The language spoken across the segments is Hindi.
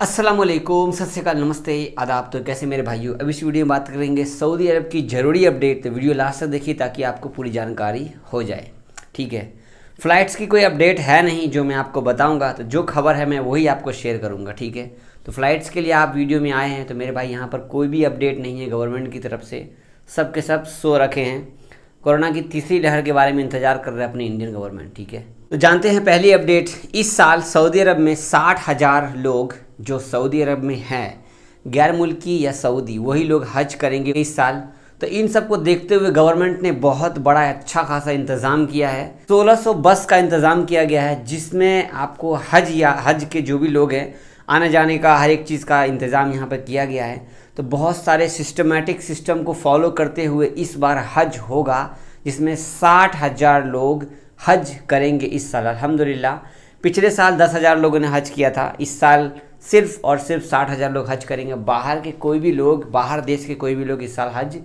असलम सत श्रीकाल नमस्ते आदाब तो कैसे मेरे भाइयों अब इस वीडियो में बात करेंगे सऊदी अरब की ज़रूरी अपडेट तो वीडियो लास्ट तक देखिए ताकि आपको पूरी जानकारी हो जाए ठीक है फ़्लाइट्स की कोई अपडेट है नहीं जो मैं आपको बताऊंगा तो जो खबर है मैं वही आपको शेयर करूंगा ठीक है तो फ़्लाइट्स के लिए आप वीडियो में आए हैं तो मेरे भाई यहाँ पर कोई भी अपडेट नहीं है गवर्नमेंट की तरफ से सब के सब सो रखे हैं कोरोना की तीसरी लहर के बारे में इंतजार कर रहे हैं अपनी इंडियन गवर्नमेंट ठीक है तो जानते हैं पहली अपडेट इस साल सऊदी अरब में साठ हज़ार लोग जो सऊदी अरब में हैं गैर मुल्की या सऊदी वही लोग हज करेंगे इस साल तो इन सब को देखते हुए गवर्नमेंट ने बहुत बड़ा अच्छा खासा इंतज़ाम किया है 1600 बस का इंतज़ाम किया गया है जिसमें आपको हज या हज के जो भी लोग हैं आने जाने का हर एक चीज़ का इंतज़ाम यहाँ पर किया गया है तो बहुत सारे सिस्टमेटिक सिस्टम को फॉलो करते हुए इस बार हज होगा जिसमें साठ हज़ार लोग हज करेंगे इस साल अलहमदिल्ला पिछले साल दस हज़ार लोगों ने हज किया था इस साल सिर्फ और सिर्फ साठ हज़ार लोग हज करेंगे बाहर के कोई भी लोग बाहर देश के कोई भी लोग इस साल हज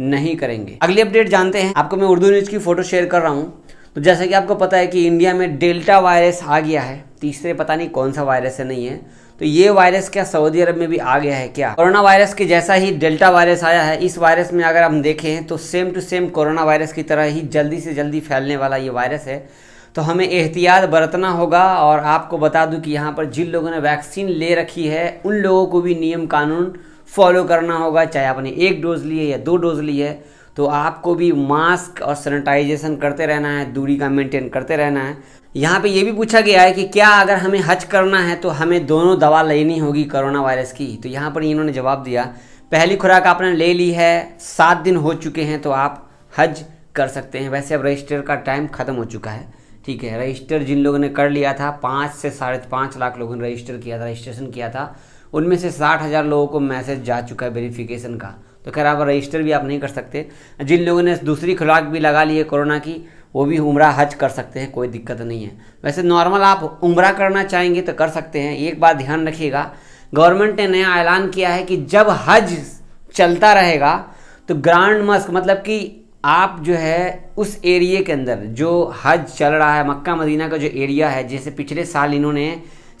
नहीं करेंगे अगली अपडेट जानते हैं आपको मैं उर्दू न्यूज़ की फ़ोटो शेयर कर रहा हूँ तो जैसा कि आपको पता है कि इंडिया में डेल्टा वायरस आ गया है तीसरे पता नहीं कौन सा वायरस है नहीं है तो ये वायरस क्या सऊदी अरब में भी आ गया है क्या कोरोना वायरस के जैसा ही डेल्टा वायरस आया है इस वायरस में अगर हम देखें तो same to same corona virus की तरह ही जल्दी से जल्दी फैलने वाला ये वायरस है तो हमें एहतियात बरतना होगा और आपको बता दूं कि यहाँ पर जिन लोगों ने वैक्सीन ले रखी है उन लोगों को भी नियम कानून फॉलो करना होगा चाहे आपने एक डोज ली है या दो डोज ली है तो आपको भी मास्क और सैनिटाइजेशन करते रहना है दूरी का मेंटेन करते रहना है यहाँ पे ये भी पूछा गया है कि क्या अगर हमें हज करना है तो हमें दोनों दवा लेनी होगी कोरोना वायरस की तो यहाँ पर इन्होंने जवाब दिया पहली खुराक आपने ले ली है सात दिन हो चुके हैं तो आप हज कर सकते हैं वैसे अब रजिस्टर का टाइम ख़त्म हो चुका है ठीक है रजिस्टर जिन लोगों ने कर लिया था पाँच से साढ़े पाँच लाख लोगों ने रजिस्टर किया था रजिस्ट्रेशन किया था उनमें से साठ हज़ार लोगों को मैसेज जा चुका है वेरिफिकेशन का तो खैर आप रजिस्टर भी आप नहीं कर सकते जिन लोगों ने दूसरी खुराक भी लगा ली है कोरोना की वो भी उम्र हज कर सकते हैं कोई दिक्कत नहीं है वैसे नॉर्मल आप उम्र करना चाहेंगे तो कर सकते हैं एक बात ध्यान रखिएगा गवर्नमेंट ने नया ऐलान किया है कि जब हज चलता रहेगा तो ग्रांड मस्क मतलब कि आप जो है उस एरिए के अंदर जो हज चल रहा है मक्का मदीना का जो एरिया है जैसे पिछले साल इन्होंने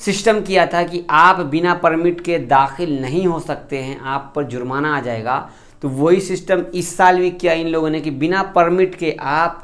सिस्टम किया था कि आप बिना परमिट के दाखिल नहीं हो सकते हैं आप पर जुर्माना आ जाएगा तो वही सिस्टम इस साल भी किया इन लोगों ने कि बिना परमिट के आप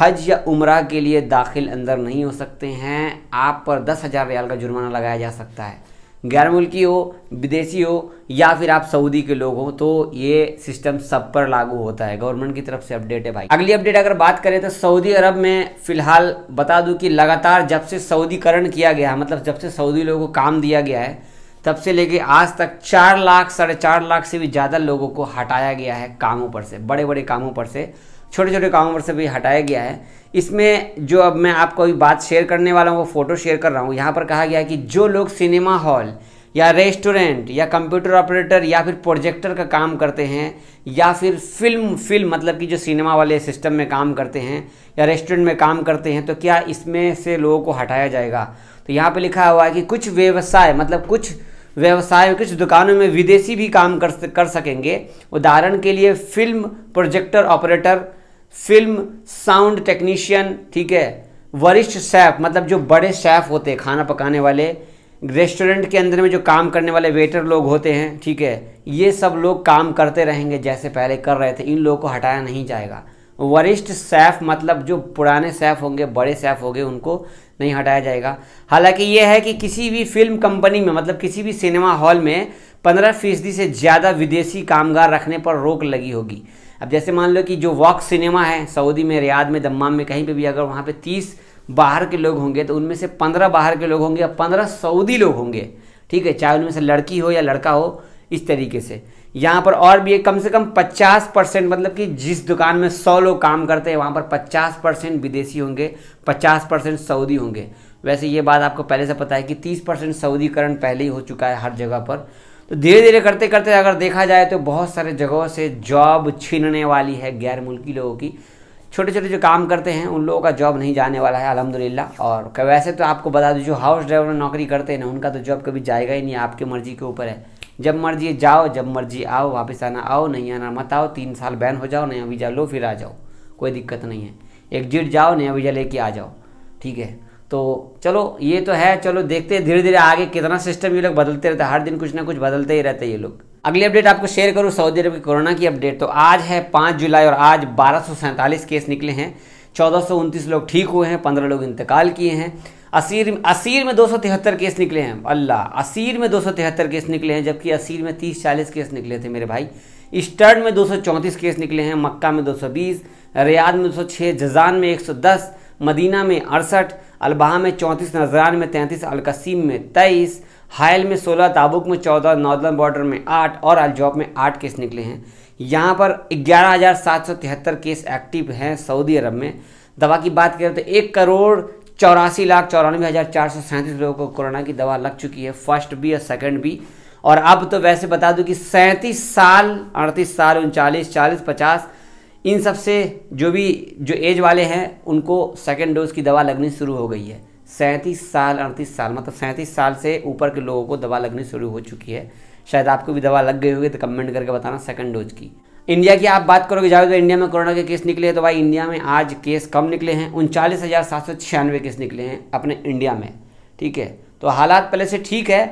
हज या उम्र के लिए दाखिल अंदर नहीं हो सकते हैं आप पर दस हज़ार रियाल का जुर्माना लगाया जा सकता है गैर मुल्की हो विदेशी हो या फिर आप सऊदी के लोग हो तो ये सिस्टम सब पर लागू होता है गवर्नमेंट की तरफ से अपडेट है भाई अगली अपडेट अगर बात करें तो सऊदी अरब में फिलहाल बता दूं कि लगातार जब से सऊदीकरण किया गया है मतलब जब से सऊदी लोगों को काम दिया गया है तब से लेके आज तक चार लाख साढ़े चार लाख से भी ज़्यादा लोगों को हटाया गया है कामों पर से बड़े बड़े कामों पर से छोटे छोटे काउंटर से भी हटाया गया है इसमें जो अब मैं आपको बात शेयर करने वाला हूँ वो फ़ोटो शेयर कर रहा हूँ यहाँ पर कहा गया है कि जो लोग सिनेमा हॉल या रेस्टोरेंट या कंप्यूटर ऑपरेटर या फिर प्रोजेक्टर का काम करते हैं या फिर फिल्म फिल्म मतलब कि जो सिनेमा वाले सिस्टम में काम करते हैं या रेस्टोरेंट में काम करते हैं तो क्या इसमें से लोगों को हटाया जाएगा तो यहाँ पे लिखा हुआ है कि कुछ व्यवसाय मतलब कुछ व्यवसाय कुछ दुकानों में विदेशी भी काम कर कर सकेंगे उदाहरण के लिए film projector operator film sound technician ठीक है वरिष्ठ शेफ मतलब जो बड़े शेफ होते हैं खाना पकाने वाले रेस्टोरेंट के अंदर में जो काम करने वाले वेटर लोग होते हैं ठीक है ये सब लोग काम करते रहेंगे जैसे पहले कर रहे थे इन लोगों को हटाया नहीं जाएगा वरिष्ठ सैफ मतलब जो पुराने सैफ होंगे बड़े सैफ होंगे उनको नहीं हटाया जाएगा हालांकि ये है कि किसी भी फिल्म कंपनी में मतलब किसी भी सिनेमा हॉल में पंद्रह फीसदी से ज़्यादा विदेशी कामगार रखने पर रोक लगी होगी अब जैसे मान लो कि जो वॉक सिनेमा है सऊदी में रियाद में दम्माम में कहीं पे भी अगर वहाँ पे तीस बाहर के लोग होंगे तो उनमें से पंद्रह बाहर के लोग होंगे या पंद्रह सऊदी लोग होंगे ठीक है चाहे उनमें से लड़की हो या लड़का हो इस तरीके से यहाँ पर और भी कम से कम 50 परसेंट मतलब कि जिस दुकान में 100 लोग काम करते हैं वहाँ पर 50 परसेंट विदेशी होंगे 50 परसेंट सऊदी होंगे वैसे ये बात आपको पहले से पता है कि 30 परसेंट सऊदीकरण पहले ही हो चुका है हर जगह पर तो धीरे धीरे करते करते अगर देखा जाए तो बहुत सारे जगहों से जॉब छीनने वाली है गैर मुल्की लोगों की छोटे छोटे जो काम करते हैं उन लोगों का जॉब नहीं जाने वाला है अलहमदिल्ला और वैसे तो आपको बता दूँ जो हाउस ड्राइवर में नौकरी करते हैं ना उनका तो जॉब कभी जाएगा ही नहीं आपकी मर्ज़ी के ऊपर है जब मर्जी जाओ जब मर्जी आओ वापस आना आओ नहीं आना मत आओ तीन साल बैन हो जाओ नया वीज़ा लो फिर आ जाओ कोई दिक्कत नहीं है एग्जिट जाओ नया वीज़ा लेके आ जाओ ठीक है तो चलो ये तो है चलो देखते हैं धीरे धीरे आगे कितना सिस्टम ये लोग बदलते रहते हैं हर दिन कुछ ना कुछ बदलते ही रहते हैं ये लोग अगली अपडेट आपको शेयर करूँ सऊदी अरब की कोरोना की अपडेट तो आज है पाँच जुलाई और आज बारह केस निकले हैं चौदह लोग ठीक हुए हैं पंद्रह लोग इंतकाल किए हैं असीर असीर में दो केस निकले हैं अल्लाह असीर में दो केस निकले हैं जबकि असीर में तीस चालीस केस निकले थे मेरे भाई ईस्टर्न में दो केस निकले हैं मक्का में 220 रियाद में 206 जजान में 110 मदीना में अड़सठ अलबहा में चौंतीस नजरान में तैंतीस अलकसीम में तेईस हायल में सोलह ताबुक में चौदह नॉर्दर्न बॉर्डर में आठ और अलजॉब में आठ केस निकले हैं यहाँ पर ग्यारह हज़ार सात सौ तिहत्तर केस एक्टिव हैं सऊदी अरब में दवा की बात करें तो एक करोड़ चौरासी लाख चौरानवे हज़ार चार सौ सैंतीस लोगों को कोरोना की दवा लग चुकी है फर्स्ट भी और सेकंड भी और अब तो वैसे बता दूं कि सैंतीस साल अड़तीस साल उनचालीस चालीस पचास इन सब से जो भी जो एज वाले हैं उनको सेकेंड डोज की दवा लगनी शुरू हो गई है सैंतीस साल अड़तीस साल मतलब सैंतीस साल से ऊपर के लोगों को दवा लगनी शुरू हो चुकी है शायद आपको भी दवा लग गई होगी तो कमेंट करके बताना सेकेंड डोज की इंडिया की आप बात करोगे जाओ तो इंडिया में कोरोना के केस निकले हैं तो भाई इंडिया में आज केस कम निकले हैं उनचालीस हज़ार सात सौ छियानवे केस निकले हैं अपने इंडिया में ठीक है तो हालात पहले से ठीक है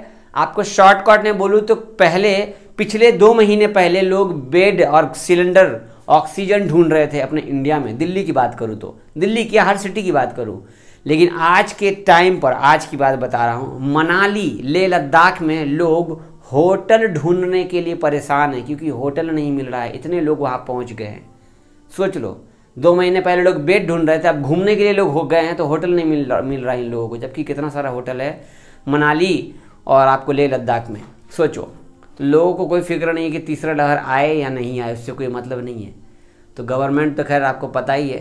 आपको शॉर्टकट में बोलूँ तो पहले पिछले दो महीने पहले लोग बेड और सिलेंडर ऑक्सीजन ढूंढ रहे थे अपने इंडिया में दिल्ली की बात करूँ तो दिल्ली की हर सिटी की बात करूँ लेकिन आज के टाइम पर आज की बात बता रहा हूँ मनाली ले लद्दाख में लोग होटल ढूंढने के लिए परेशान है क्योंकि होटल नहीं मिल रहा है इतने लोग वहाँ पहुँच गए हैं सोच लो दो महीने पहले लोग बेड ढूंढ रहे थे अब घूमने के लिए लोग हो गए हैं तो होटल नहीं मिल रहा मिल रहा है इन लोगों को जबकि कितना सारा होटल है मनाली और आपको ले लद्दाख में सोचो तो लोगों को कोई फिक्र नहीं है कि तीसरा लहर आए या नहीं आए उससे कोई मतलब नहीं है तो गवर्नमेंट तो खैर आपको पता ही है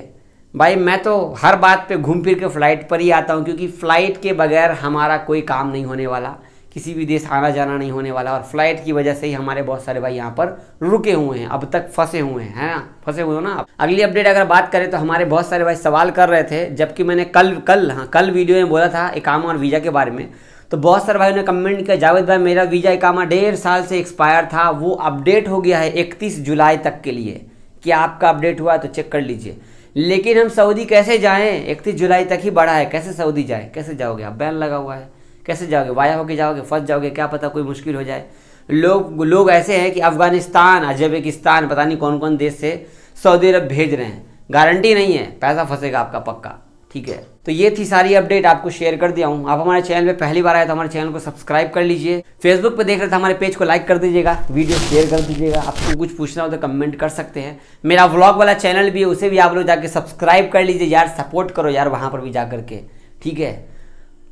भाई मैं तो हर बात पे घूम फिर के फ़्लाइट पर ही आता हूँ क्योंकि फ़्लाइट के बगैर हमारा कोई काम नहीं होने वाला किसी भी देश आना जाना नहीं होने वाला और फ़्लाइट की वजह से ही हमारे बहुत सारे भाई यहाँ पर रुके हुए हैं अब तक फंसे हुए हैं है ना फंसे हुए हो ना आप अगली अपडेट अगर बात करें तो हमारे बहुत सारे भाई सवाल कर रहे थे जबकि मैंने कल कल हाँ कल वीडियो में बोला था इकामा और वीज़ा के बारे में तो बहुत सारे भाइयों ने कमेंट किया जावेद भाई मेरा वीज़ा इकामा डेढ़ साल से एक्सपायर था वो अपडेट हो गया है इकतीस जुलाई तक के लिए कि आपका अपडेट हुआ है तो चेक कर लीजिए लेकिन हम सऊदी कैसे जाएं इकतीस जुलाई तक ही बढ़ा है कैसे सऊदी जाए कैसे जाओगे अब बैन लगा हुआ है कैसे जाओगे वाया होके जाओगे फंस जाओगे क्या पता कोई मुश्किल हो जाए लोग लोग ऐसे हैं कि अफगानिस्तान अजबेकिस्तान पता नहीं कौन कौन देश से सऊदी अरब भेज रहे हैं गारंटी नहीं है पैसा फंसेगा आपका पक्का ठीक है तो ये थी सारी अपडेट आपको शेयर कर दिया हूँ आप हमारे चैनल पे पहली बार आए तो हमारे चैनल को सब्सक्राइब कर लीजिए फेसबुक पे देख रहे थे हमारे पेज को लाइक कर दीजिएगा वीडियो शेयर कर दीजिएगा आपको कुछ पूछना हो तो कमेंट कर सकते हैं मेरा व्लॉग वाला चैनल भी है उसे भी आप लोग जाके सब्सक्राइब कर लीजिए यार सपोर्ट करो यार वहाँ पर भी जा करके ठीक है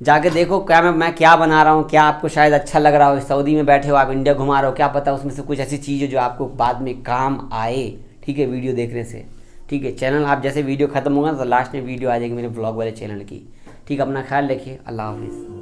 जाके देखो क्या मैं मैं क्या बना रहा हूँ क्या आपको शायद अच्छा लग रहा हो सऊदी में बैठे हो आप इंडिया घुमा रहे हो क्या पता उसमें से कुछ ऐसी चीज़ है जो आपको बाद में काम आए ठीक है वीडियो देखने से ठीक है चैनल आप जैसे वीडियो खत्म होगा तो लास्ट में वीडियो आ जाएगी मेरे ब्लॉग वाले चैनल की ठीक है अपना ख्याल रखिए अल्लाह हाफिज़